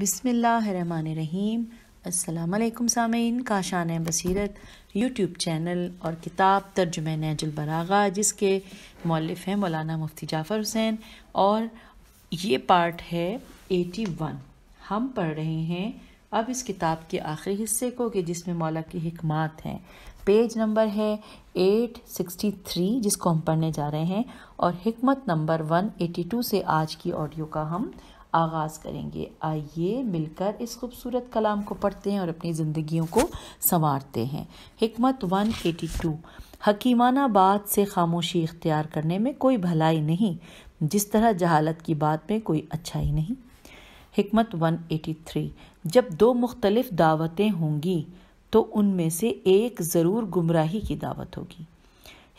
बिसमीम असलकम सामीन काशान बसीरत यूट्यूब चैनल और किताब तर्जुम बरागा जिसके मौलफ हैं मौलाना मुफ्ती जाफ़र हुसैन और ये पार्ट है एटी वन हम पढ़ रहे हैं अब इस किताब के आखिरी हिस्से को कि जिसमें मौला की हकमत हैं पेज नंबर है एट सिक्सटी थ्री जिसको हम पढ़ने जा रहे हैं और हमत नंबर वन एटी टू से आज की ऑडियो का हम आगाज़ करेंगे आइए मिलकर इस खूबसूरत कलाम को पढ़ते हैं और अपनी ज़िंदगियों को संवारते हैं हमत वन एटी टू हकीमाना बात से खामोशी इख्तियार करने में कोई भलाई नहीं जिस तरह जहालत की बात में कोई अच्छाई नहीं हमत वन एटी थ्री जब दो मुख्तलिफ दावतें होंगी तो उनमें से एक ज़रूर गुमराही की दावत होगी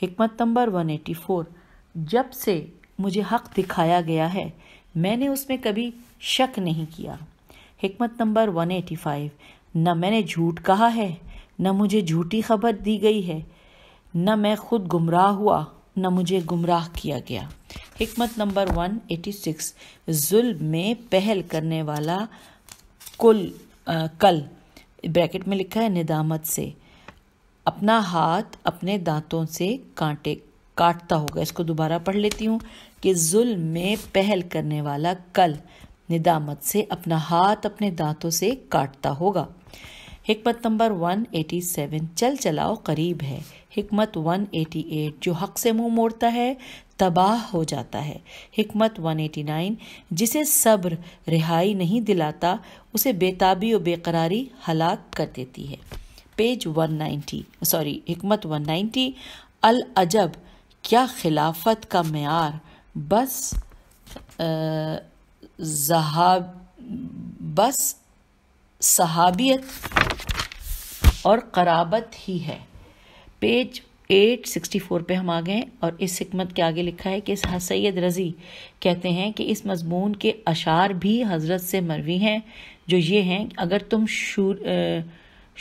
हमत नंबर वन एटी फोर जब से मुझे हक दिखाया गया है मैंने उसमें कभी शक नहीं किया हमत नंबर 185 न मैंने झूठ कहा है न मुझे झूठी खबर दी गई है न मैं खुद गुमराह हुआ न मुझे गुमराह किया गया हमत नंबर 186 जुल्म में पहल करने वाला कुल आ, कल ब्रैकेट में लिखा है निदामत से अपना हाथ अपने दांतों से कांटे काटता होगा इसको दोबारा पढ़ लेती हूँ कि जुल्म में पहल करने वाला कल निदामत से अपना हाथ अपने दांतों से काटता होगा हमत नंबर 187 चल चलाओ करीब है हमत 188 जो हक से मुंह मोड़ता है तबाह हो जाता है हमत 189 जिसे सब्र रिहाई नहीं दिलाता उसे बेताबी और बेकरारी हलाक कर देती है पेज 190 सॉरी हमत 190 अल अजब क्या खिलाफत का मैार बस जहाब बस सहाबियत और कराबत ही है पेज 864 पे हम आ गए और इस हमत के आगे लिखा है कि सैद रज़ी कहते हैं कि इस मजमून के अशार भी हज़रत से मरवी हैं जो ये हैं अगर तुम शूर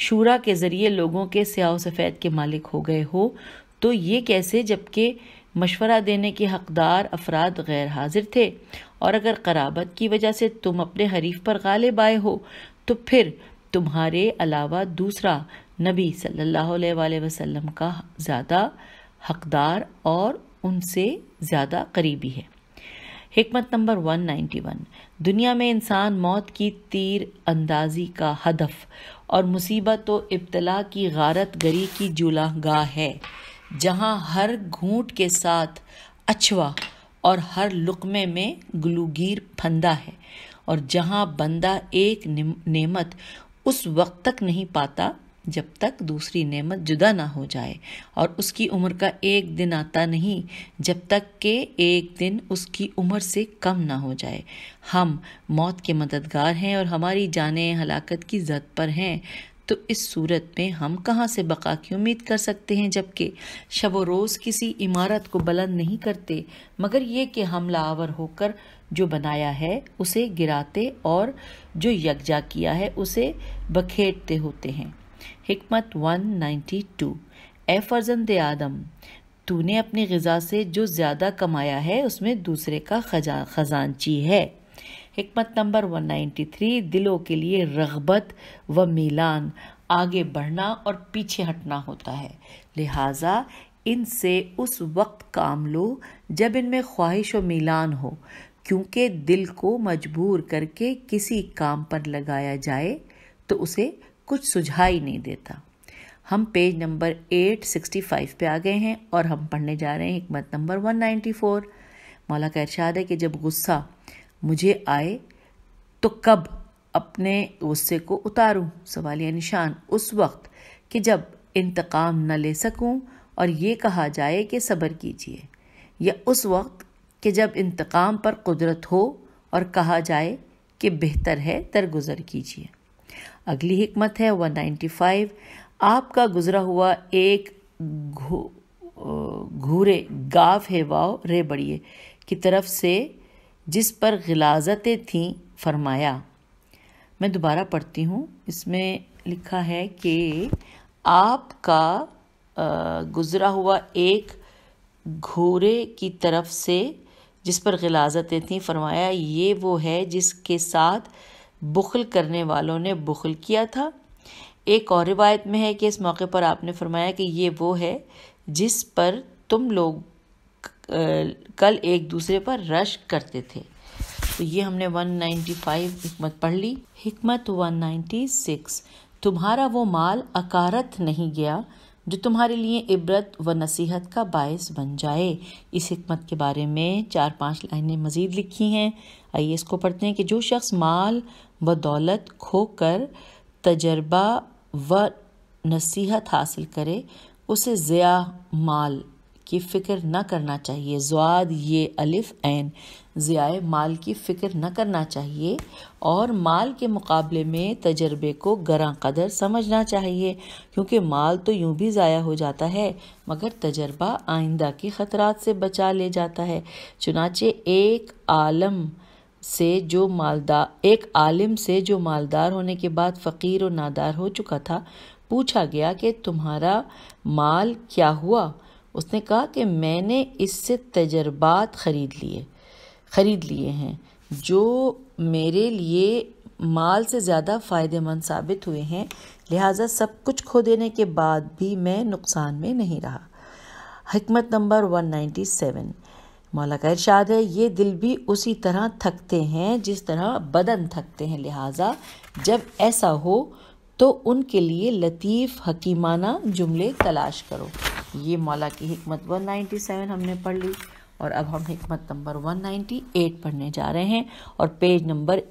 शूरा के ज़रिए लोगों के स्याह सफ़ेद के मालिक हो गए हो तो ये कैसे जबकि मशवरा देने के हकदार अफराद गैर हाजिर थे और अगर कराबत की वजह से तुम अपने हरीफ पर गालिब आए हो तो फिर तुम्हारे अलावा दूसरा नबी सल्लल्लाहु अलैहि वसल्लम का ज़्यादा हकदार और उनसे ज़्यादा करीबी है हमत नंबर 191 दुनिया में इंसान मौत की तीर अंदाजी का हदफ और मुसीबत व इब्तला की गारत गरी की गाह है जहां हर घूंट के साथ अछवा और हर लुकमे में ग्लूगीर फंदा है और जहां बंदा एक नेमत उस वक्त तक नहीं पाता जब तक दूसरी नेमत जुदा ना हो जाए और उसकी उम्र का एक दिन आता नहीं जब तक के एक दिन उसकी उम्र से कम ना हो जाए हम मौत के मददगार हैं और हमारी जानें हलाकत की जद पर हैं तो इस सूरत में हम कहाँ से बका की उम्मीद कर सकते हैं जबकि शब रोज़ किसी इमारत को बुलंद नहीं करते मगर ये कि हमला आवर होकर जो बनाया है उसे गिराते और जो यकजा किया है उसे बखेरते होते हैं हमत टू ए फर्जंद आदम तूने अपनी गज़ा से जो ज़्यादा कमाया है उसमें दूसरे का खजा खजानची है हमत नंबर 193 दिलों के लिए रगबत व मिलान आगे बढ़ना और पीछे हटना होता है लिहाजा इनसे उस वक्त काम लो जब इनमें ख्वाहिश व मिलान हो क्योंकि दिल को मजबूर करके किसी काम पर लगाया जाए तो उसे कुछ सुझाई नहीं देता हम पेज नंबर 865 पे आ गए हैं और हम पढ़ने जा रहे हैं हमत नंबर 194 मौला का इरशाद है कि जब गुस्सा मुझे आए तो कब अपने गुस्से को उतारूं सवालिया निशान उस वक्त कि जब इंतकाम न ले सकूं और ये कहा जाए कि सब्र कीजिए या उस वक्त कि जब इंतकाम पर कुदरत हो और कहा जाए कि बेहतर है दरगुजर कीजिए अगली हमत है वन फाइव आपका गुजरा हुआ एक घूरे गाव है वाव रे बड़िए की तरफ से जिस पर गिलाजतें थीं फरमाया मैं दोबारा पढ़ती हूँ इसमें लिखा है कि आपका गुज़रा हुआ एक घोड़े की तरफ से जिस पर गिलाजतें थीं फरमाया ये वो है जिसके साथ बुखल करने वालों ने बुखल किया था एक और रिवायत में है कि इस मौके पर आपने फरमाया कि ये वो है जिस पर तुम लोग कल एक दूसरे पर रश करते थे तो ये हमने 195 हिकमत पढ़ ली हिकमत 196 तुम्हारा वो माल अकारत नहीं गया जो तुम्हारे लिए इबरत व नसीहत का बायस बन जाए इस हमत के बारे में चार पांच लाइनें मज़ीद लिखी हैं आइए इसको पढ़ते हैं कि जो शख्स माल व दौलत खोकर तजर्बा व नसीहत हासिल करे उसे ज़िया माल की फ़िक्र न करना चाहिए जवाद ये अलिफ एन ज़ियाए माल की फ़िक्र न करना चाहिए और माल के मुकाबले में तजर्बे को गरा कदर समझना चाहिए क्योंकि माल तो यूं भी ज़ाया हो जाता है मगर तजर्बा आइंदा के ख़तरा से बचा ले जाता है चुनाचे एक आलम से जो मालदार एक आलिम से जो मालदार होने के बाद फ़कीर और नादार हो चुका था पूछा गया कि तुम्हारा माल क्या हुआ उसने कहा कि मैंने इससे तजर्बात ख़रीद लिए ख़रीद लिए हैं जो मेरे लिए माल से ज़्यादा फ़ायदेमंद साबित हुए हैं लिहाजा सब कुछ खो देने के बाद भी मैं नुकसान में नहीं रहा हमत नंबर 197 मौला का इरशाद है ये दिल भी उसी तरह थकते हैं जिस तरह बदन थकते हैं लिहाजा जब ऐसा हो तो उनके लिए लतीफ़ हकीमाना जुमले तलाश करो ये मौला की हमत 197 हमने पढ़ ली और अब हम हमत नंबर 198 पढ़ने जा रहे हैं और पेज नंबर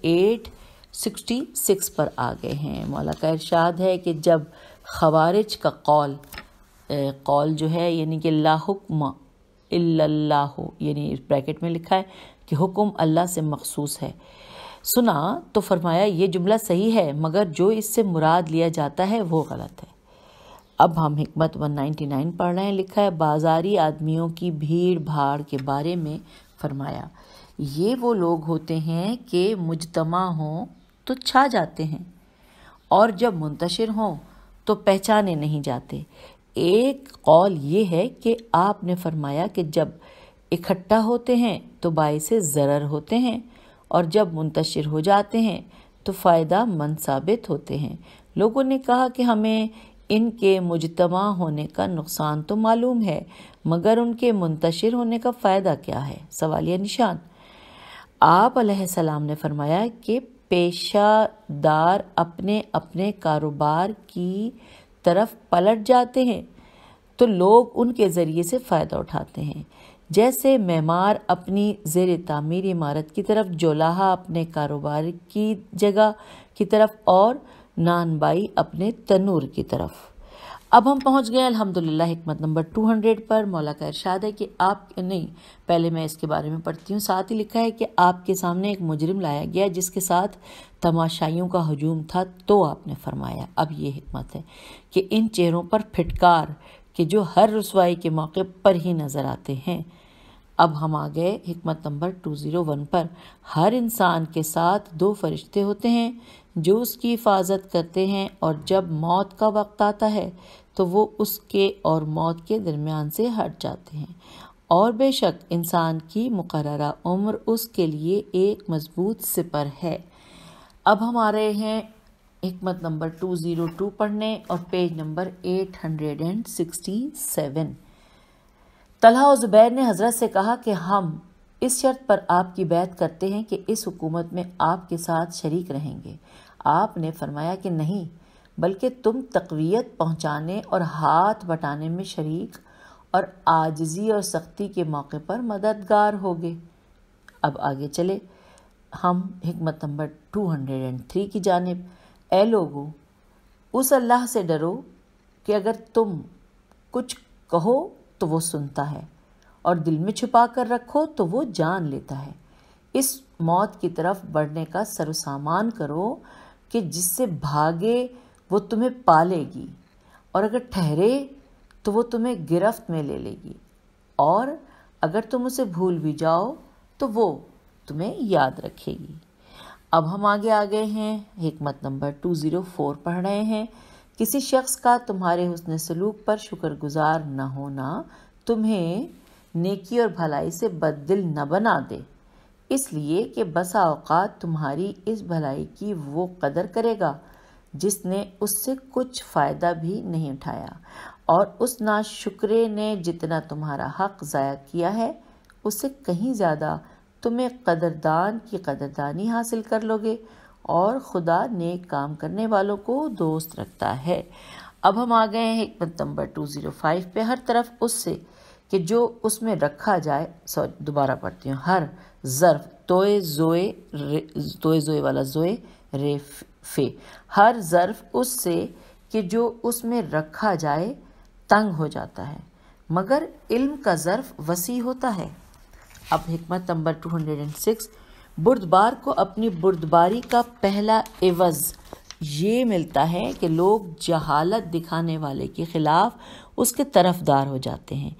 866 पर आ गए हैं मौला का इरशाद है कि जब खवारिज का कौल कौल जो है यानी कि लाहुक्म अल्लाह यानी ब्रैकेट में लिखा है कि हुक्म अल्लाह से मखसूस है सुना तो फरमाया ये जुमला सही है मगर जो इससे मुराद लिया जाता है वो गलत है अब हम हमत वन नाइन पढ़ रहे हैं लिखा है बाज़ारी आदमियों की भीड़ भाड़ के बारे में फरमाया ये वो लोग होते हैं कि मुजतमा हों तो छा जाते हैं और जब मुंतशिर हों तो पहचाने नहीं जाते एक कौल ये है कि आपने फरमाया कि जब इकट्ठा होते हैं तो से ज़रर होते हैं और जब मुंतशिर हो जाते हैं तो फ़ायदा मंद साबित होते हैं लोगों ने कहा कि हमें इनके मुजतमा होने का नुकसान तो मालूम है मगर उनके मुंतशिर होने का फ़ायदा क्या है सवाल या निशान आप सलाम ने फरमाया कि पेशादार अपने अपने कारोबार की तरफ पलट जाते हैं तो लोग उनके ज़रिए से फ़ायदा उठाते हैं जैसे मेमार अपनी जेर तामीर इमारत की तरफ जोलाहा अपने कारोबार की जगह की तरफ और नानबाई अपने तनूर की तरफ अब हम पहुंच गए अल्हम्दुलिल्लाह हमत नंबर 200 पर मौला का इरशाद है कि आप नहीं पहले मैं इसके बारे में पढ़ती हूँ साथ ही लिखा है कि आपके सामने एक मुजरिम लाया गया जिसके साथ तमाशाइयों का हजूम था तो आपने फरमाया अब ये हमत है कि इन चेहरों पर फिटकार कि जो हर रसवाई के मौके पर ही नज़र आते हैं अब हम आ गए हमत नंबर 201 पर हर इंसान के साथ दो फरिश्ते होते हैं जो उसकी हिफाजत करते हैं और जब मौत का वक्त आता है तो वो उसके और मौत के दरमियान से हट जाते हैं और बेशक इंसान की मुकर उम्र उसके लिए एक मजबूत सिपर है अब हम आ रहे हैं हमत नंबर 202 पढ़ने और पेज नंबर 867 तलहा और ज़ुबैर ने हज़रत से कहा कि हम इस शर्त पर आपकी बैत करते हैं कि इस हुकूमत में आपके साथ शरीक रहेंगे आपने फरमाया कि नहीं बल्कि तुम तकवीत पहुंचाने और हाथ बटाने में शरीक और आजजी और सख्ती के मौके पर मददगार होगे अब आगे चले हम हमत नंबर 203 की जानब ए लोगो उस अल्लाह से डरो कि अगर तुम कुछ कहो तो वो सुनता है और दिल में छुपा कर रखो तो वो जान लेता है इस मौत की तरफ बढ़ने का सर्वसामान करो कि जिससे भागे वो तुम्हें पालेगी और अगर ठहरे तो वो तुम्हें गिरफ्त में ले लेगी और अगर तुम उसे भूल भी जाओ तो वो तुम्हें याद रखेगी अब हम आगे आ गए हैं हमत नंबर टू ज़ीरो फोर पढ़ रहे हैं किसी शख्स का तुम्हारे हुसन सलूक पर शुक्रगुजार न होना तुम्हें नेकी और भलाई से बददिल न बना दे इसलिए कि बसा अवकात तुम्हारी इस भलाई की वो कदर करेगा जिसने उससे कुछ फ़ायदा भी नहीं उठाया और उस नाशुक्रे ने जितना तुम्हारा हक ज़ाया किया है उससे कहीं ज़्यादा तुम्हें कदरदान की कदरदानी हासिल कर लोगे और खुदा नेक काम करने वालों को दोस्त रखता है अब हम आ गए हैं हमत नंबर टू ज़ीरो फाइव पे हर तरफ उससे कि जो उसमें रखा जाए सॉरी दोबारा पढ़ती हूँ हर ज़र्फ तोए जोए तोए जोए वाला जोए रे फे हर ज़र्फ उससे कि जो उसमें रखा जाए तंग हो जाता है मगर इल्म का ज़र्फ वसी होता है अब हमत number two hundred and six बुर्दबार को अपनी बुर्दबारी का पहला एवज़ ये मिलता है कि लोग जहालत दिखाने वाले के ख़िलाफ़ उसके तरफदार हो जाते हैं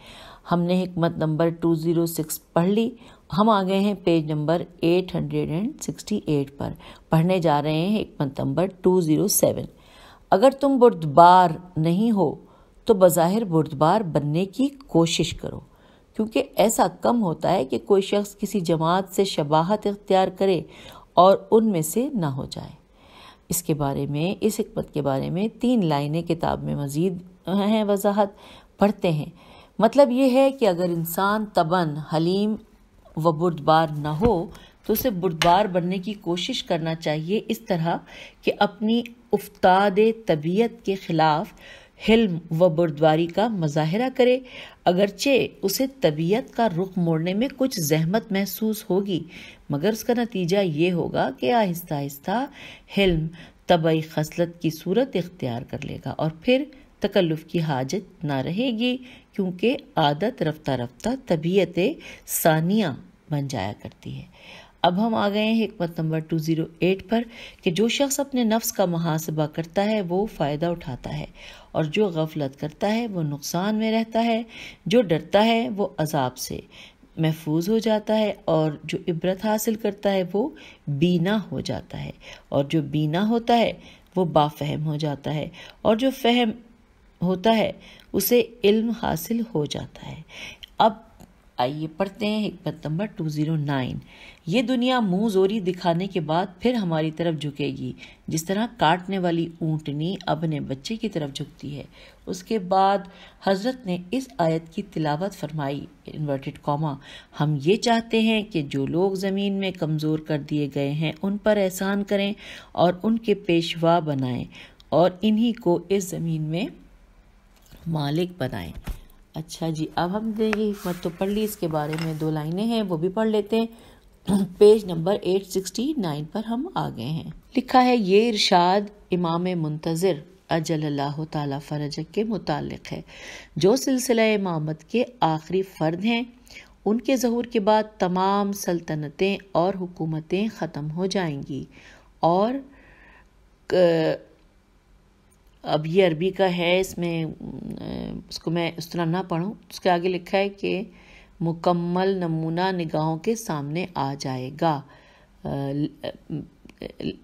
हमने हमत नंबर 206 पढ़ ली हम आ गए हैं पेज नंबर 868 पर पढ़ने जा रहे हैं हमत नंबर 207 अगर तुम बुर्दबार नहीं हो तो बज़ाहिर बुर्दबार बनने की कोशिश करो क्योंकि ऐसा कम होता है कि कोई शख्स किसी जमात से शबाहत इख्तियार करे और उनमें से ना हो जाए इसके बारे में इस हमत के बारे में तीन लाइनें किताब में मज़ीद हैं वजाहत पढ़ते हैं मतलब ये है कि अगर इंसान तबन हलीम व बुरदबार ना हो तो उसे बुरदबार बनने की कोशिश करना चाहिए इस तरह कि अपनी उफ्ताद तबीयत के ख़िलाफ़ हिल्म व बुरद्वारी का मज़ाहरा करे अगरचे उसे तबीयत का रुख मोड़ने में कुछ जहमत महसूस होगी मगर उसका नतीजा ये होगा कि आहिस्ता आहिस्ता हिल्म तबई खसलत की सूरत इख्तियार कर लेगा और फिर तकल्लुफ़ की हाजत ना रहेगी क्योंकि आदत रफ्ता रफ्ता तबीयत सानिया बन जाया करती है अब हम आ गए हैं हमत नंबर 208 पर कि जो शख्स अपने नफ्स का मुहासबा करता है वो फ़ायदा उठाता है और जो गफलत करता है वो नुकसान में रहता है जो डरता है वो अजाब से महफूज हो जाता है और जो इबरत हासिल करता है वो बीना हो जाता है और जो बीना होता है वो बाफहम हो जाता है और जो फहम होता है उसे इल्म हासिल हो जाता है अब आइए पढ़ते हैं हमत नंबर 209 ये दुनिया मुंह जोरी दिखाने के बाद फिर हमारी तरफ झुकेगी जिस तरह काटने वाली ऊँटनी अपने बच्चे की तरफ झुकती है उसके बाद हजरत ने इस आयत की तिलावत फरमाई इन्वर्टेड कॉमा हम ये चाहते हैं कि जो लोग ज़मीन में कमज़ोर कर दिए गए हैं उन पर एहसान करें और उनके पेशवा बनाएं और इन्हीं को इस ज़मीन में मालिक बनाएं अच्छा जी अब हम ये हमत तो पढ़ ली इसके बारे में दो लाइनें हैं वो भी पढ़ लेते हैं पेज नंबर 869 पर हम आ गए हैं लिखा है ये इरशाद इमाम मुंतज़र अजल अल्लाह ताला फरज के मुतालिक है जो सिलसिला इमामत के आखिरी फ़र्द हैं उनके जहूर के बाद तमाम सल्तनतें और हुकूमतें ख़त्म हो जाएंगी और अब ये अरबी का है इसमें उसको मैं उस तरह ना पढ़ूँ उसके आगे लिखा है कि मुकम्मल नमूना निगाहों के सामने आ जाएगा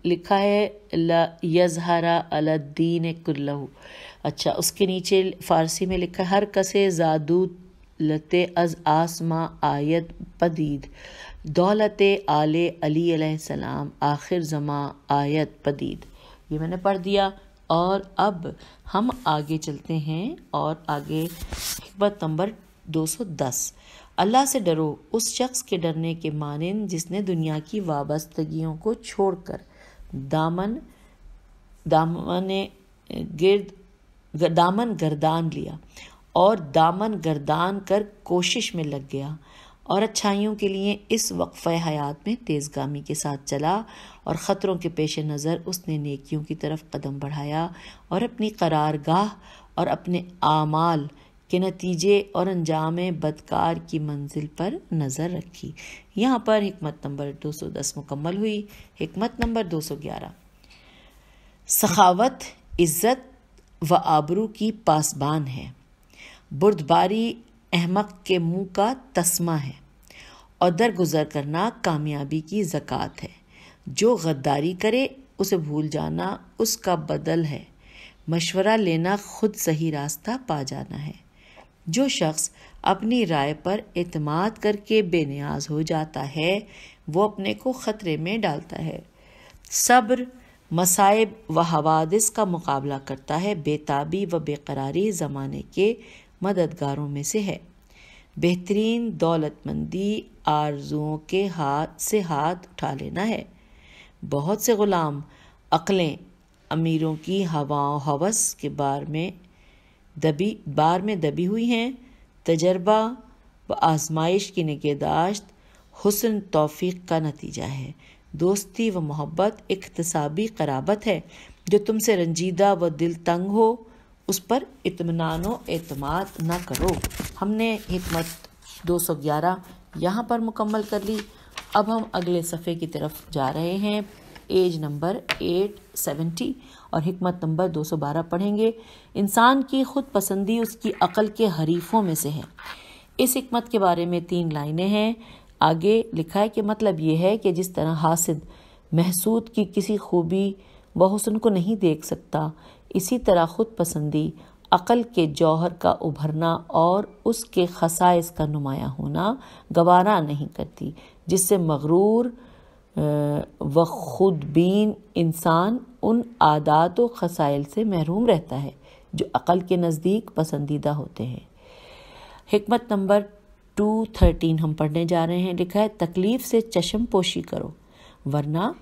लिखा है यजहरा अलद्दीन कुल्लू अच्छा उसके नीचे फारसी में लिखा है हर कसे जादू लते अज आसमा आयत पदीद दौलत आले अली सलाम आखिर जमा आयत पदीद ये मैंने पढ़ दिया और अब हम आगे चलते हैं और आगे हिकमत नंबर 210 अल्लाह से डरो उस शख्स के डरने के मानन जिसने दुनिया की वाबस्तगियों को छोड़कर दामन दामन गिर्द दामन गर्दान लिया और दामन गर्दान कर कोशिश में लग गया और अच्छाइयों के लिए इस वक्फ़ हयात में तेज़गामी के साथ चला और ख़तरों के पेश नज़र उसने नेकियों की तरफ कदम बढ़ाया और अपनी करारगाह और अपने आमाल के नतीजे और अंजाम बदकार की मंजिल पर नज़र रखी यहाँ पर हमत नंबर 210 मुकम्मल हुई हमत नंबर 211 सखावत इज़्ज़त व आबरू की पासबान है बुर्दबारी अहमक के मुंह का तस्मा है और दरगुजर करना कामयाबी की जक़ात है जो गद्दारी करे उसे भूल जाना उसका बदल है मशवरा लेना खुद सही रास्ता पा जाना है जो शख्स अपनी राय पर अतमाद करके बेनियाज हो जाता है वो अपने को ख़तरे में डालता है सब्र मसाइब व हवादिस का मुकाबला करता है बेताबी व बेकरारी ज़माने के मददगारों में से है बेहतरीन दौलतमंदी आरजुओं के हाथ से हाथ उठा लेना है बहुत से ग़ुलाम अकलें अमीरों की हवाओं हवस के बार में दबी बार में दबी हुई हैं तजर्बा व आजमाइश की निगहदाश्त हुसन तौफीक का नतीजा है दोस्ती व मोहब्बत इकतसाबी कराबत है जो तुमसे रंजीदा व दिल तंग हो उस पर इतमान एतमाद ना करो हमने हमत 211 यहाँ पर मुकम्मल कर ली अब हम अगले सफ़े की तरफ जा रहे हैं एज नंबर एट सेवेंटी और हमत नंबर दो सौ बारह पढ़ेंगे इंसान की खुद पसंदी उसकी अकल के हरीफों में से है इस हमत के बारे में तीन लाइनें हैं आगे लिखा है कि मतलब ये है कि जिस तरह हासिद महसूद की किसी खूबी व हसन को नहीं देख सकता इसी तरह खुद पसंदी अक़ल के जौहर का उभरना और उसके खसाइस का नुमाया होना गवारा नहीं करती जिससे मगरूर व ख़ुदबीन इंसान उन आदात व खसाइल से महरूम रहता है जो अक़ल के नज़दीक पसंदीदा होते हैं हमत नंबर टू थर्टीन हम पढ़ने जा रहे हैं लिखा है तकलीफ़ से चशम पोशी करो वरना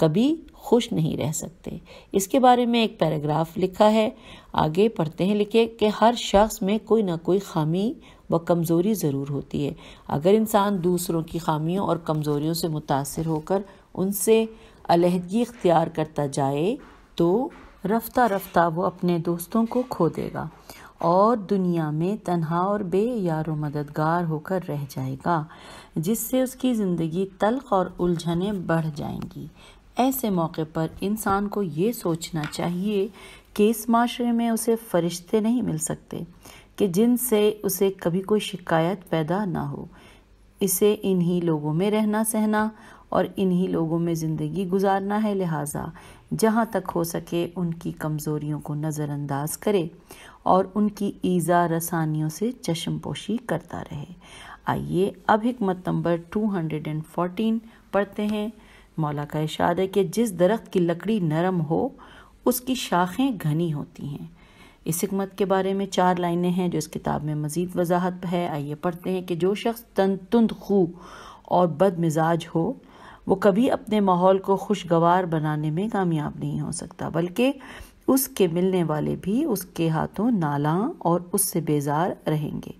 कभी खुश नहीं रह सकते इसके बारे में एक पैराग्राफ लिखा है आगे पढ़ते हैं लिखे कि हर शख्स में कोई ना कोई खामी व कमज़ोरी ज़रूर होती है अगर इंसान दूसरों की खामियों और कमज़ोरियों से मुतासर होकर उनसे अलहदगी इख्तियार करता जाए तो रफ्ता रफ्ता वो अपने दोस्तों को खो देगा और दुनिया में तनहा और बे यारो मददगार होकर रह जाएगा जिससे उसकी ज़िंदगी तलख और उलझने बढ़ जाएंगी ऐसे मौके पर इंसान को ये सोचना चाहिए कि इस माशरे में उसे फरिश्ते नहीं मिल सकते कि जिनसे उसे कभी कोई शिकायत पैदा ना हो इसे इन्हीं लोगों में रहना सहना और इन्हीं लोगों में ज़िंदगी गुजारना है लिहाजा जहाँ तक हो सके उनकी कमज़ोरियों को नज़रअंदाज करे और उनकी ईज़ा रसानियों से चश्मपोशी करता रहे आइए अब हमत नंबर 214 पढ़ते हैं मौला का इशाद है कि जिस दरख्त की लकड़ी नरम हो उसकी शाखें घनी होती हैं इस हमत के बारे में चार लाइनें हैं जो इस किताब में मज़ीद वजाहत है आइए पढ़ते हैं कि जो शख्स तन तुंद खू और बद मिजाज हो वो कभी अपने माहौल को खुशगवार बनाने में कामयाब नहीं हो सकता बल्कि उसके मिलने वाले भी उसके हाथों नाला और उससे बेजार रहेंगे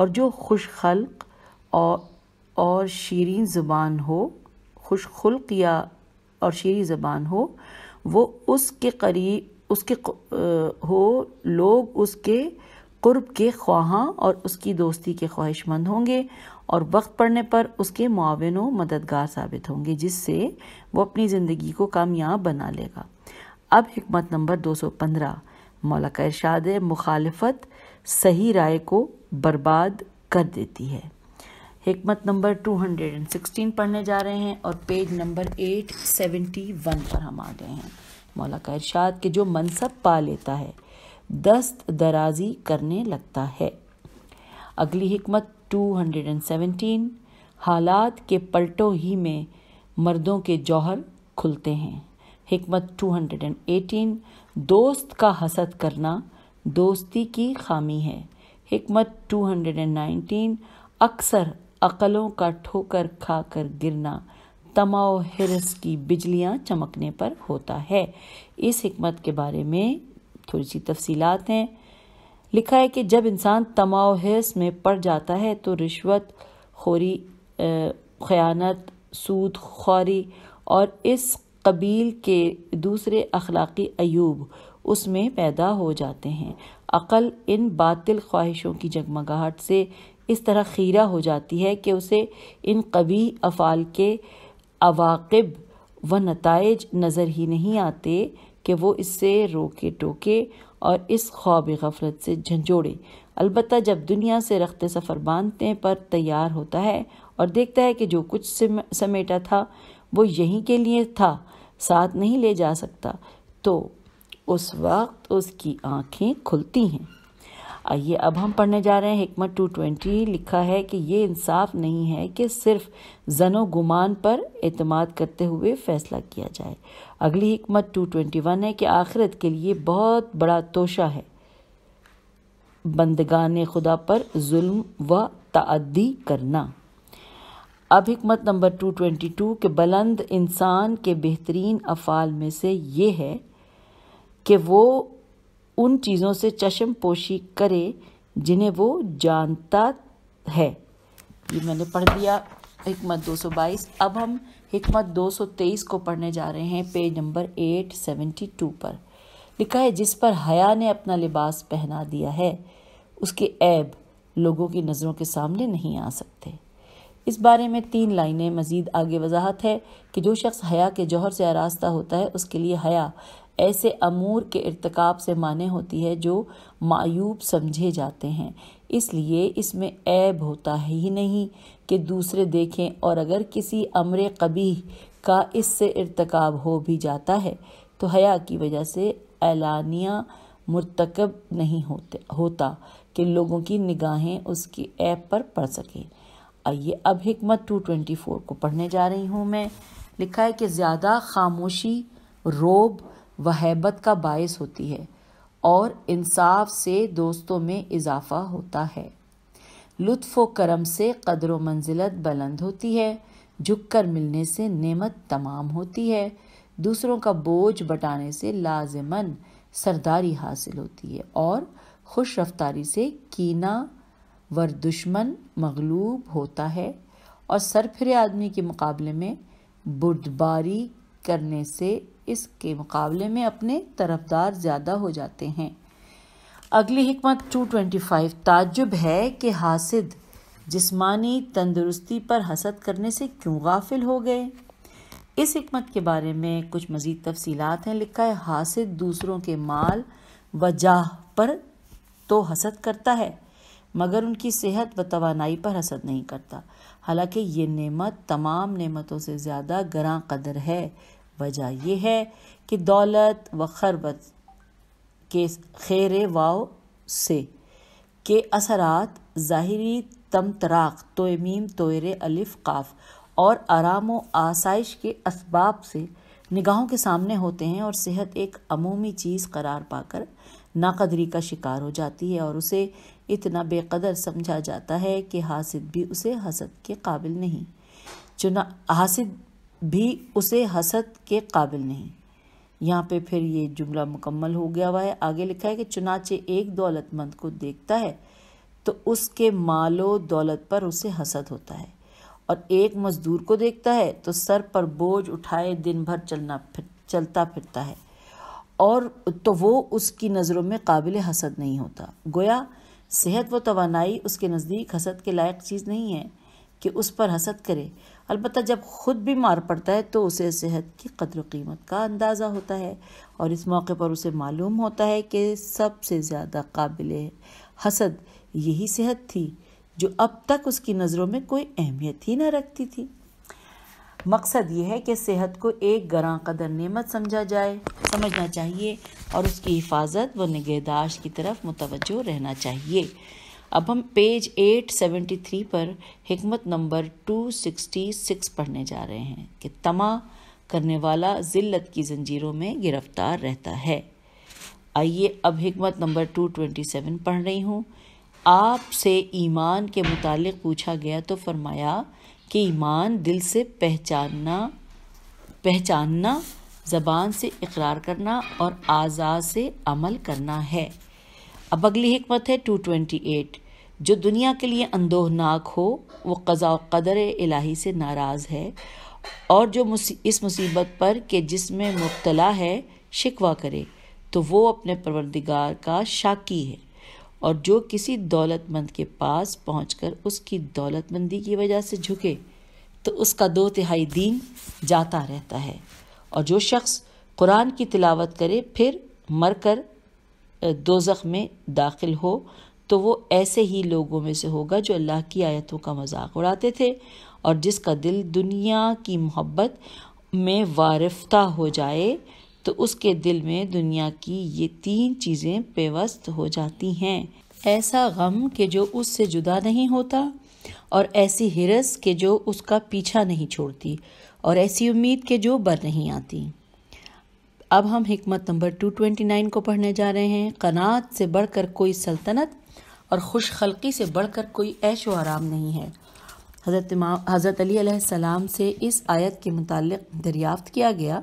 और जो खुश खल़ और और शीरीं ज़ुबान हो खुश खुल्क या और शेरी ज़बान हो वो उसके करीब उसके हो लोग उसके क़ुरब के ख्वाहाँ और उसकी दोस्ती के ख्वाहिशमंद होंगे और वक्त पड़ने पर उसके मुआवन मददगार साबित होंगे जिससे वो अपनी ज़िंदगी को कामयाब बना लेगा अब हमत नंबर दो सौ पंद्रह मौला का इरशाद मुखालफत सही राय को बर्बाद कर देती है हमत number two hundred and sixteen पढ़ने जा रहे हैं और page number eight seventy one पर हम आ गए हैं मौला का इरशाद कि जो मनसब पा लेता है दस्त दराजी करने लगता है अगली हमत टू हंड्रेड एंड सेवेंटीन हालात के पलटो ही में मर्दों के जौहर खुलते हैं हमत टू हंड्रेड एंड एटीन दोस्त का हसद करना दोस्ती की खामी है हमत टू हंड्रेड एंड नाइनटीन अक्सर अकलों का ठोकर खाकर गिरना तमाव हिरस की बिजलियां चमकने पर होता है इस हमत के बारे में थोड़ी सी तफसीलात हैं लिखा है कि जब इंसान तमाव हिरस में पड़ जाता है तो रिश्वत खोरी ख़यानत सूद खौरी और इस कबील के दूसरे अखलाकी अयूब उसमें पैदा हो जाते हैं अकल इन बातिल ख्वाहिशों की जगमगाहट से इस तरह खीरा हो जाती है कि उसे इन कभी अफ़ाल के अवाकब व नतज नज़र ही नहीं आते कि वो इससे रोके टोके और इस ख्वाब गफलत से झंझोड़े अलबत् जब दुनिया से रखते सफ़र बांधने पर तैयार होता है और देखता है कि जो कुछ समेटा था वो यहीं के लिए था साथ नहीं ले जा सकता तो उस वक्त उसकी आँखें खुलती हैं आइए अब हम पढ़ने जा रहे हैं हमत टू ट्वेंटी लिखा है कि ये इंसाफ नहीं है कि सिर्फ जनो गुमान पर अतमाद करते हुए फैसला किया जाए अगली हमत टू ट्वेंटी वन है कि आखिरत के लिए बहुत बड़ा तोशा है बंदगान खुदा पर जुल्म व तदी करना अब हमत नंबर टू ट्वेंटी टू के बुलंद इंसान के बेहतरीन अफ़ाल में से ये है कि वो उन चीज़ों से पोशी करे जिन्हें वो जानता है ये मैंने पढ़ दिया हमत 222 अब हम हमत 223 को पढ़ने जा रहे हैं पेज नंबर 872 पर लिखा है जिस पर हया ने अपना लिबास पहना दिया है उसके ऐब लोगों की नज़रों के सामने नहीं आ सकते इस बारे में तीन लाइनें मज़ीद आगे वजाहत है कि जो शख्स हया के जौहर से आरास्ता होता है उसके लिए हया ऐसे अमूर के इरतकाब से माने होती है जो मायूब समझे जाते हैं इसलिए इसमें ऐब होता है ही नहीं कि दूसरे देखें और अगर किसी अमर कबी का इससे इरतकाब हो भी जाता है तो हया की वजह से एलानिया मरतकब नहीं होते होता कि लोगों की निगाहें उसकी ऐप पर पड़ सकें आइए अब हमत टू ट्वेंटी फोर को पढ़ने जा रही हूँ मैं लिखा है कि ज़्यादा खामोशी रोब वहबत का बायस होती है और इंसाफ से दोस्तों में इजाफा होता है लुत्फ़ व करम से कदर मंजिलत बुलंद होती है झुक कर मिलने से नेमत तमाम होती है दूसरों का बोझ बटाने से लाजमन सरदारी हासिल होती है और खुश रफ्तारी से कीना वर दुश्मन मगलूब होता है और सरफिरे आदमी के मुकाबले में बुर्दबारी करने से इसके मुकाबले में अपने तरफदार ज़्यादा हो जाते हैं अगली हमत टू ट्वेंटी फाइव ताजुब है कि हासिद जिसमानी तंदुरुस्ती पर हसद करने से क्यों गाफिल हो गए इस हमत के बारे में कुछ मज़ीद तफसीलात हैं लिखा है हासिद दूसरों के माल व जाह पर तो हसद करता है मगर उनकी सेहत व तोानाई पर हसद नहीं करता हालांकि ये नेमत तमाम नेमतों से ज़्यादा गरां कदर है वजह यह है कि दौलत व खरबत के खैर वाव से के असरात ज़ाहरी तम तराक तोयमीम तोयर अलिफ काफ और आराम व आसाइश के इसबाब से निगाहों के सामने होते हैं और सेहत एक अमूमी चीज़ करार पाकर नाकदरी का शिकार हो जाती है और उसे इतना बेकदर समझा जाता है कि हासिद भी उसे हसद के काबिल नहीं चुना हासिद भी उसे हसद के काबिल नहीं यहाँ पे फिर ये जुमला मुकम्मल हो गया हुआ है आगे लिखा है कि चुनाचे एक दौलतमंद को देखता है तो उसके मालो दौलत पर उसे हसद होता है और एक मज़दूर को देखता है तो सर पर बोझ उठाए दिन भर चलना फिर चलता फिरता है और तो वो उसकी नज़रों में काबिल हसद नहीं होता गोया सेहत व तोानाई उसके नज़दीक हसद के लायक चीज़ नहीं है कि उस पर हसद करे अलबत् जब ख़ुद बीमार पड़ता है तो उसे सेहत की कदर कीमत का अंदाज़ा होता है और इस मौके पर उसे मालूम होता है कि सबसे ज़्यादा काबिल हसद यही सेहत थी जो अब तक उसकी नज़रों में कोई अहमियत ही ना रखती थी मकसद ये है कि सेहत को एक गरा कदर नेमत समझा जाए समझना चाहिए और उसकी हिफाजत व निगहदाश्त की तरफ मुतवजो रहना चाहिए अब हम पेज 873 पर हमत नंबर 266 पढ़ने जा रहे हैं कि तमा करने वाला जिल्लत की जंजीरों में गिरफ्तार रहता है आइए अब हमत नंबर 227 पढ़ रही हूँ आपसे ईमान के मुतालिक पूछा गया तो फरमाया कि ईमान दिल से पहचानना पहचानना ज़बान से इकरार करना और आज़ा से अमल करना है अब अगली हमत है टू ट्वेंटी एट जो दुनिया के लिए अंदोहनाक हो वो कज़ा कदर इलाही से नाराज़ है और जो मुसी, इस मुसीबत पर कि जिसमें मुबतला है शिकवा करे तो वो अपने परवरदिगार का शाकी है और जो किसी दौलतमंद के पास पहुँच कर उसकी दौलतमंदी की वजह से झुके तो उसका दो तिहाई दीन जाता रहता है और जो शख्स कुरान की तिलावत करे फिर मर कर दोजख में दाखिल हो तो वो ऐसे ही लोगों में से होगा जो अल्लाह की आयतों का मजाक उड़ाते थे और जिसका दिल दुनिया की मोहब्बत में वारफ्ता हो जाए तो उसके दिल में दुनिया की ये तीन चीज़ें पेवस्त हो जाती हैं ऐसा गम कि जो उससे जुदा नहीं होता और ऐसी हिरस के जो उसका पीछा नहीं छोड़ती और ऐसी उम्मीद कि जो बर नहीं आती अब हम हमत नंबर 229 को पढ़ने जा रहे हैं कनात से बढ़कर कोई सल्तनत और खुश खलकी से बढ़कर कोई ऐश व आराम नहीं है हज़रत हज़रत अली सलाम से इस आयत के मतलब दरियाफ़त किया गया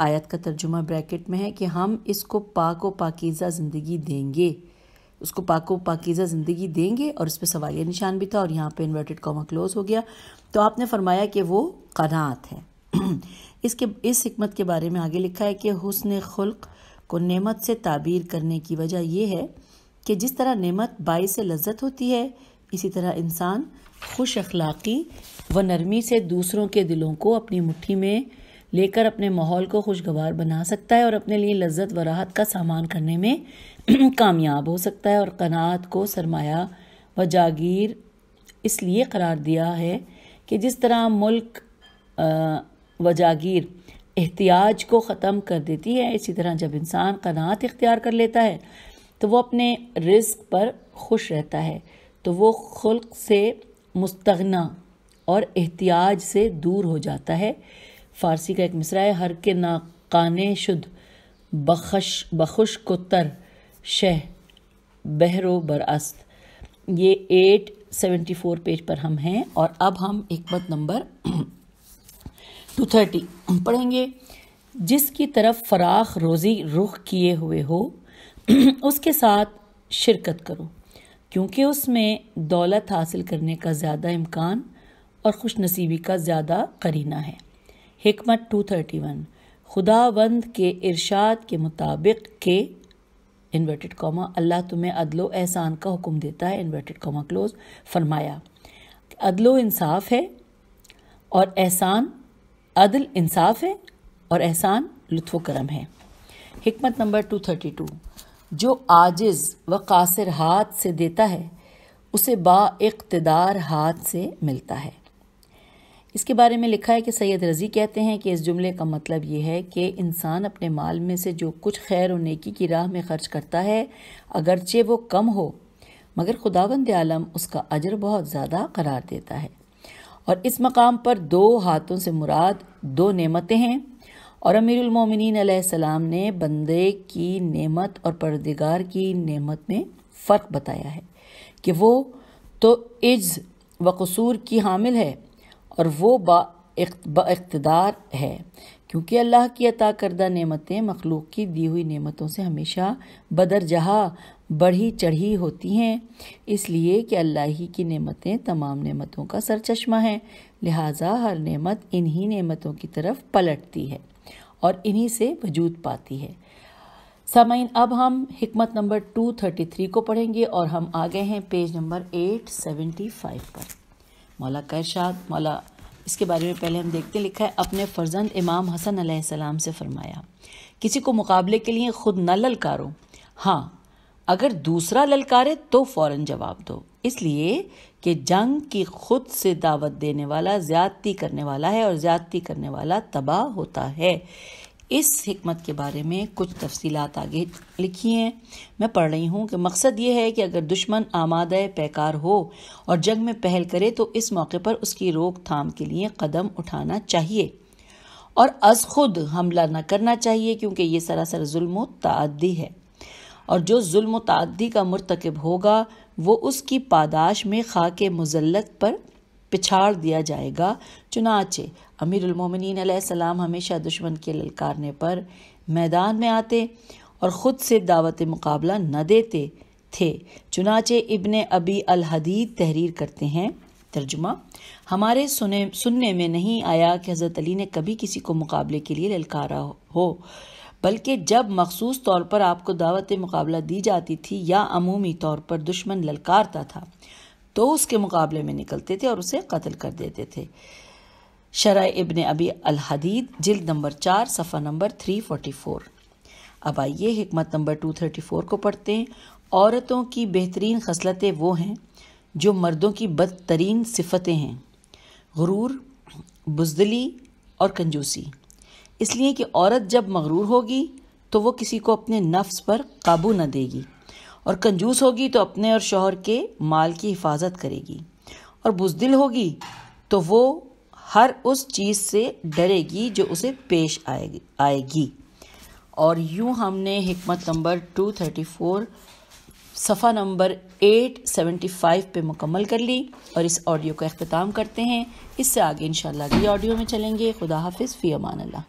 आयत का तर्जुमा ब्रैकेट में है कि हम इसको पाक व पाकिज़ा ज़िंदगी देंगे उसको पाक व पाकिज़ा ज़िंदगी देंगे और उस पर सवालिया निशान भी था और यहाँ पे इन्वर्टेड कॉमा क्लोज हो गया तो आपने फरमाया कि वो कनात है इसके इस हमत के बारे में आगे लिखा है कि हुसन खुल्क को नेमत से ताबीर करने की वजह यह है कि जिस तरह नेमत बाई से लज्जत होती है इसी तरह इंसान खुश अखलाक़ी व नरमी से दूसरों के दिलों को अपनी मुट्ठी में लेकर अपने माहौल को खुशगवार बना सकता है और अपने लिए लज्जत व राहत का सामान करने में कामयाब हो सकता है और कनात को सरमाया व जागीर इसलिए करार दिया है कि जिस तरह मुल्क व जागीर एहतियाज को ख़त्म कर देती है इसी तरह जब इंसान कनात इख्तियार कर लेता है तो वो अपने रिस्क पर खुश रहता है तो वो खुल्क से मुस्तना और एहतियाज से दूर हो जाता है फ़ारसी का एक मिसरा है हर के नाकाने शुद्ध बखश बखुश को तर शह बहरो बरअस्त ये एट सेवेंटी फोर पेज पर हम हैं और अब हम एक मत नंबर टू थर्टी पढ़ेंगे जिसकी तरफ फराख रोज़ी रुख किए हुए हो उसके साथ शिरकत करो क्योंकि उसमें दौलत हासिल करने का ज़्यादा इम्कान और खुश नसीबी का ज़्यादा करीना है हमत टू थर्टी वन खुदाबंद के इरशाद के मुताबिक के इन्वर्टेड कॉमा अल्लाह तुम्हें अदलो एहसान का हुक्म देता है इन्वर्टेड कॉमा क्लोज फरमाया अदलो इंसाफ है और एहसान अदल इंसाफ है और एहसान लुत्फ करम है हमत नंबर टू थर्टी टू जो आजिज़ व कासिर हाथ से देता है उसे बाकतदार हाथ से मिलता है इसके बारे में लिखा है कि सैयद रज़ी कहते हैं कि इस जुमले का मतलब ये है कि इंसान अपने माल में से जो कुछ खैर और नेकी की राह में खर्च करता है अगरचे वो कम हो मगर खुदाबंद आलम उसका अजर बहुत ज़्यादा करार देता है और इस मकाम पर दो हाथों से मुराद दो नेमतें हैं और अमीरमिन सलाम ने बंदे की नेमत और परदगार की नेमत में फ़र्क बताया है कि वो तो इज्ज व कसूर की हामिल है और वो बा इकतदार है क्योंकि अल्लाह की अता करदा नेमतें मखलूक की दी हुई नेमतों से हमेशा बदर जहा बढ़ी चढ़ी होती हैं इसलिए कि अल्लाह ही की नेमतें तमाम नेमतों का सरचश्मा हैं लिहाजा हर नेमत इन्हीं नेमतों की तरफ पलटती है और इन्हीं से वजूद पाती है सामीन अब हम हमत नंबर टू थर्टी थ्री को पढ़ेंगे और हम आ गए हैं page number eight seventy five पर मौला कैशाद मौला इसके बारे में पहले हम देखते लिखा है अपने फर्जंद इमाम हसन सलाम से फरमाया किसी को मुकाबले के लिए खुद न ललकारो हाँ अगर दूसरा ललकारे तो फ़ौर जवाब दो इसलिए कि जंग की खुद से दावत देने वाला ज़्यादती करने वाला है और ज़्यादती करने वाला तबाह होता है इस हमत के बारे में कुछ तफसीत आगे लिखी हैं मैं पढ़ रही हूँ कि मकसद ये है कि अगर दुश्मन आमादा पैकार हो और जंग में पहल करे तो इस मौके पर उसकी रोकथाम के लिए कदम उठाना चाहिए और अज खुद हमला न करना चाहिए क्योंकि ये सरासर जुल्म तदी है और जो जुल्म तदी का मरतकब होगा वो उसकी पादाश में खाके मुजलत पर पिछाड़ दिया जाएगा चुनाचे अमीरमिन सलाम हमेशा दुश्मन के ललकारने पर मैदान में आते और ख़ुद से दावत मुकाबला न देते थे चुनाचे इबन अबी अलहदीद तहरीर करते हैं तर्जुमा हमारे सुने सुनने में नहीं आया कि हज़रत अली ने कभी किसी को मुकाबले के लिए ललकारा हो बल्कि जब मखसूस तौर पर आपको दावत मुकाबला दी जाती थी या अमूमी तौर पर दुश्मन ललकारता था तो उसके मुकाबले में निकलते थे और उसे कत्ल कर देते थे शराय इबन अबी अलहदीद हदीद जिल्द नंबर चार सफ़ा नंबर थ्री फोर्टी फोर अब आइए हमत नंबर टू थर्टी फोर को पढ़ते हैं औरतों की बेहतरीन खसलतें वो हैं जो मर्दों की बदतरीन सिफतें हैं गुरूर बुजदली और कंजूसी इसलिए कि औरत जब मगरूर होगी तो वो किसी को अपने नफ्स पर काबू न देगी और कंजूस होगी तो अपने और शोहर के माल की हिफाजत करेगी और बुजदिल होगी तो वो हर उस चीज़ से डरेगी जो उसे पेश आएगी आएगी और यूँ हमने हमत नंबर 234 सफ़ा नंबर 875 पे मुकम्मल कर ली और इस ऑडियो का अख्ताम करते हैं इससे आगे इन शी ऑडियो में चलेंगे खुदा हाफिज़ फ़ी अमान